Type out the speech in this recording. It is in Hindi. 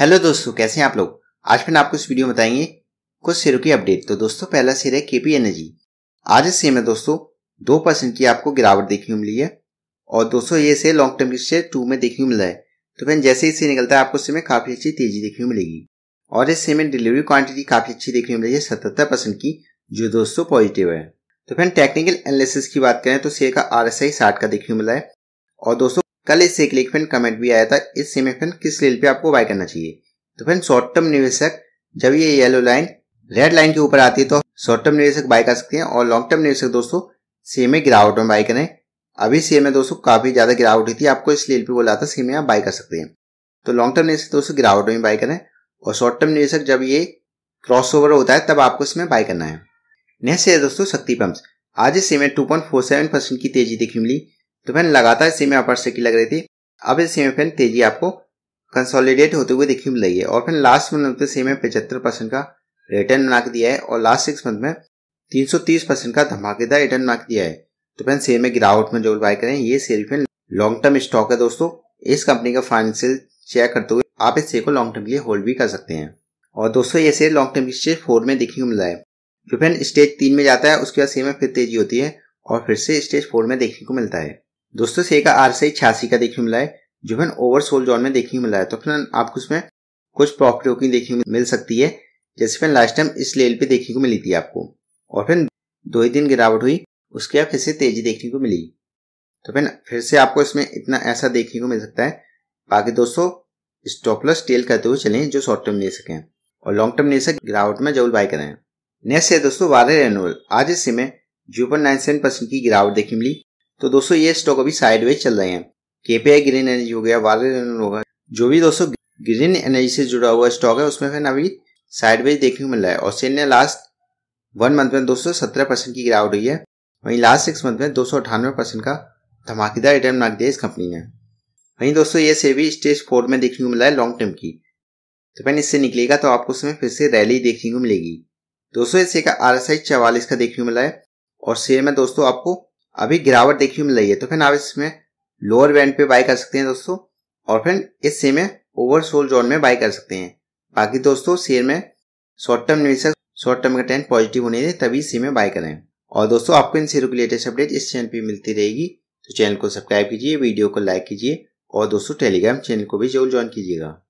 हेलो दोस्तों कैसे हैं आप लोग आज फिर आपको इस वीडियो में बताएंगे कुछ शेयरों की अपडेट तो दोस्तों पहला शेयर है केपी एनर्जी आज इस शेयर में दोस्तों दो परसेंट की आपको गिरावट देखने को मिली है और दोस्तों ये शेयर लॉन्ग टर्म के शेयर टू में देखने को मिला है तो फिर जैसे ही शेयर निकलता है आपको इस समय काफी अच्छी तेजी देखने को मिलेगी और इस शेयर में डिलीवरी क्वांटिटी काफी अच्छी देखने को मिली है सतहत्तर परसेंट की जो दोस्तों पॉजिटिव है तो फिर टेक्निकल एनालिसिस की बात करें तो शेयर का आर एस आई साठ का देखने को मिला है और दोस्तों कल इससे एक क्लिक फ्रेंड कमेंट भी आया था इस से फ्रेंड किस लेल पे आपको बाय करना चाहिए तो फ्रेंड शॉर्ट टर्म निवेशक जब ये येलो लाइन रेड लाइन के ऊपर आती है तो शॉर्ट टर्म निवेशक बाय कर सकते हैं और लॉन्ग टर्म निवेशक दोस्तों सेम में गिरावट में बाय करें अभी सेम में दोस्तों काफी ज्यादा गिरावट हुई थी आपको इस लेवल पे बोला था सेम में आप बाय कर सकते हैं तो लॉन्ग टर्म निवेशक दोस्तों गिरावट में बाय करें और शॉर्ट टर्म निवेशक जब ये क्रॉस ओवर होता है तब आपको इसमें बाय करना है नेक्स्ट है दोस्तों शक्ति पंप आज इस सेम टू की तेजी देखी मिली तो फैन लगातार सीमा अपर से की लग रही थी अब इस सीमा फैन तेजी आपको कंसोलिडेट होते हुए रही है और फिर लास्ट मंथ में सीमा तो पचहत्तर परसेंट का रिटर्न बना के दिया है और लास्ट सिक्स मंथ में तीन सौ तीस परसेंट का धमाकेदार रिटर्न बना के दिया है तो फैन शेयर में गिरावट में जो बाय करें ये share friend long term stock है दोस्तों इस कंपनी का फाइनेंशियल चेक करते हुए आप इस शेयर को लॉन्ग टर्म के लिए होल्ड भी कर सकते हैं और दोस्तों ये share long term stage four में देखने को मिला है जो फैन स्टेज तीन में जाता है उसके बाद शेयर में फिर तेजी होती है और फिर से स्टेज फोर में देखने को मिलता है दोस्तों से का आर से छियासी का देखने मिला है जो है ओवर जोन में देखने मिला है तो फिर आपको उसमें कुछ प्रॉफिट बुकिंग देखने को मिल सकती है जैसे फिर लास्ट टाइम इस लेवल पे देखने को मिली थी आपको और फिर दो ही दिन गिरावट हुई उसके बाद फिर से तेजी देखने को मिली तो फिर फिर से आपको इसमें इतना ऐसा देखने को मिल सकता है बाकी दोस्तों स्टॉपलस टेल करते हुए चले जो शॉर्ट टर्म ले सकें और लॉन्ग टर्म ले सके गिरावट में जरूर बाय करें नेक्स्ट है दोस्तों वारे रेनोल आज इस में zero point nine seven percent की गिरावट देखने मिली तो दोस्तों ये स्टॉक अभी साइडवेज चल रहे हैं केपीआई ग्रीन एनर्जी हो गया वारेल होगा जो भी दोस्तों ग्रीन एनर्जी से जुड़ा हुआ स्टॉक है उसमें फिर अभी साइडवेज देखने को मिल रहा है और सेल ने लास्ट वन मंथ में दो परसेंट की गिरावट हुई है वहीं लास्ट सिक्स मंथ में दो परसेंट का धमाकेदार रिटर्न मांग दिया इस कंपनी ने वहीं दोस्तों ये सेवी स्टेज फोर में देखने को मिला है लॉन्ग टर्म की तो पैन इससे निकलेगा तो आपको उसमें फिर से रैली देखने को मिलेगी दोस्तों इससे का आर एस का देखने को मिला है और शेयर में दोस्तों आपको अभी गिरावट देखने मिल रही है तो फिर आप इसमें लोअर बैंड पे बाय कर सकते हैं दोस्तों और फिर इस शेयर में सोल जोन में बाय कर सकते हैं बाकी दोस्तों शेयर में शॉर्ट टर्म निवेशक शॉर्ट टर्म का ट्रेंड पॉजिटिव होने दें तभी शेयर में बाय करें और दोस्तों आपको इन शेयरों की लेटेस्ट अपडेट इस चैनल पर मिलती रहेगी तो चैनल को सब्सक्राइब कीजिए वीडियो को लाइक कीजिए और दोस्तों टेलीग्राम चैनल को भी जरूर ज्वाइन कीजिएगा